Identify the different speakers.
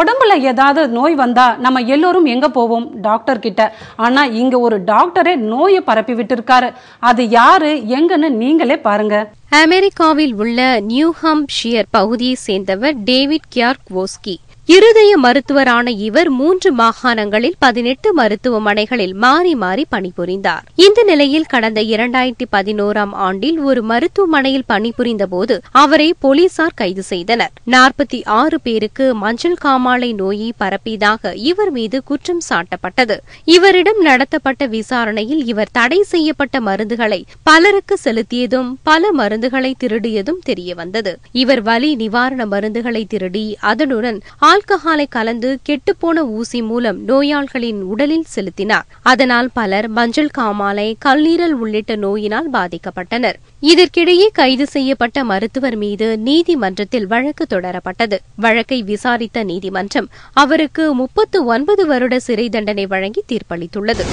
Speaker 1: உடம்புல ஏதாவது நோய் வந்தால் நம்ம எல்லோரும் எங்கே போவோம் டாக்டர் கிட்ட ஆனால் இங்கே ஒரு டாக்டரே நோயை பரப்பி
Speaker 2: விட்டுருக்காரு அது யாரு எங்கன்னு நீங்களே பாருங்க அமெரிக்காவில் உள்ள நியூஹாம் ஷியர் பகுதியை சேர்ந்தவர் டேவிட் கியார்க் ஓஸ்கி இருதய மருத்துவரான இவர் மூன்று மாகாணங்களில் பதினெட்டு மருத்துவமனைகளில் மாறி மாறி பணிபுரிந்தார் இந்த நிலையில் கடந்த இரண்டாயிரத்தி பதினோராம் ஆண்டில் ஒரு மருத்துவமனையில் பணிபுரிந்தபோது அவரை போலீசார் கைது செய்தனர் நாற்பத்தி ஆறு பேருக்கு மஞ்சள் காமாலை நோயை பரப்பியதாக இவர் மீது குற்றம் சாட்டப்பட்டது இவரிடம் நடத்தப்பட்ட விசாரணையில் இவர் தடை செய்யப்பட்ட மருந்துகளை பலருக்கு செலுத்தியதும் பல மருந்துகளை திருடியதும் தெரியவந்தது இவர் வலி நிவாரண மருந்துகளை திருடி அதனுடன் ஆல்கஹாலை கலந்து கெட்டுப்போன ஊசி மூலம் நோயாளிகளின் உடலில் செலுத்தினார் அதனால் பலர் மஞ்சள் காமாலை கல்லீரல் உள்ளிட்ட நோயினால் பாதிக்கப்பட்டனர் இதற்கிடையே கைது செய்யப்பட்ட மருத்துவர் மீது நீதிமன்றத்தில் வழக்கு தொடரப்பட்டது வழக்கை விசாரித்த நீதிமன்றம் அவருக்கு முப்பத்து ஒன்பது வருட சிறை தண்டனை வழங்கி தீர்ப்பளித்துள்ளது